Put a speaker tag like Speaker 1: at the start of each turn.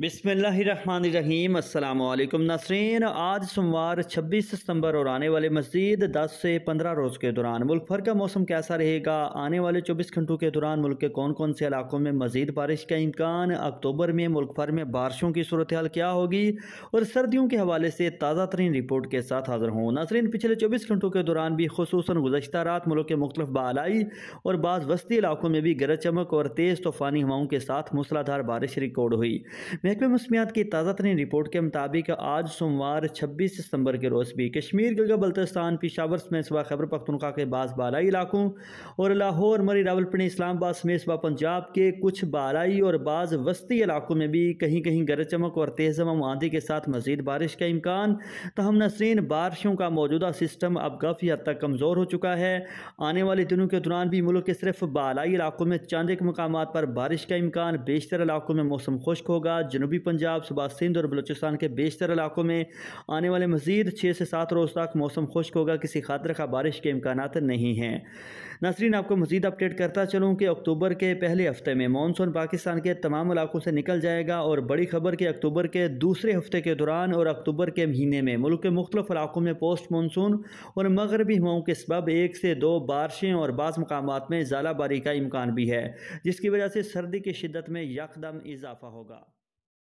Speaker 1: बिसमीम अल्लाम नासरीन आज सोमवार 26 सितंबर और आने वाले मजीद 10 से 15 रोज़ के दौरान मुल्क भर का मौसम कैसा रहेगा आने वाले 24 घंटों के दौरान मुल्क के कौन कौन से इलाकों में मजीद बारिश का इम्कान अक्टूबर में मुल्क भर में बारिशों की सूरत हाल क्या होगी और सर्दियों के हवाले से ताज़ा तरीन रिपोर्ट के साथ हाजिर हूँ नासरीन पिछले चौबीस घंटों के दौरान भी खसूस गुजशत रात मुल्क के मुख्तलिफ बालाई और बाज़ वस्ती इलाकों में भी गरज चमक और तेज़ तूफ़ानी हवाओं के साथ मूसलाधार बारिश रिकॉर्ड हुई महकमे मौसमियात की ताज़ा तरीन रिपोर्ट के मुताबिक आज सोमवार छब्बीस सितंबर के रोज़ भी कश्मीर गिलगा बल्तिस्तान पिशावर समेत सुबह खैबर पख्तनखा के बाद बालाई इलाकों और लाहौर मरी रावलपिंडी इस्लामाबाद समेत सुबह पंजाब के कुछ बालाई और बाज़ वस्ती इलाकों में भी कहीं कहीं गरज चमक और तेज़ हवा आंधी के साथ मजीद बारिश का इम्कान तहम नसरीन बारिशों का मौजूदा सिस्टम अब काफ़ी हद तक कमज़ोर हो चुका है आने वाले दिनों के दौरान भी मुल्क के सिर्फ बालाई इलाकों में चांदे के मकाम पर बारिश का इम्कान बेशतर इलाकों में मौसम खुश्क होगा जनूबी पंजाब सुबह सिंध और बलोचिस्तान के बेशतर इलाकों में आने वाले मजीद छः से सात रोज़ तक मौसम खुश्क होगा किसी खातर का बारिश के इम्कान नहीं हैं नसरीन आपको मजीद अपडेट करता चलूँ कि अक्टूबर के पहले हफ्ते में मानसून पाकिस्तान के तमाम इलाकों से निकल जाएगा और बड़ी खबर कि अक्टूबर के दूसरे हफ्ते के दौरान और अक्टूबर के महीने में मुल्क के मुख्तु इलाकों में पोस्ट मानसून और मगरबी हवाओं के सबब एक से दो बारिशें और बाज़ मकाम में ज़ालाबारी का इम्कान भी है जिसकी वजह से सर्दी की शिदत में यकदम इजाफा होगा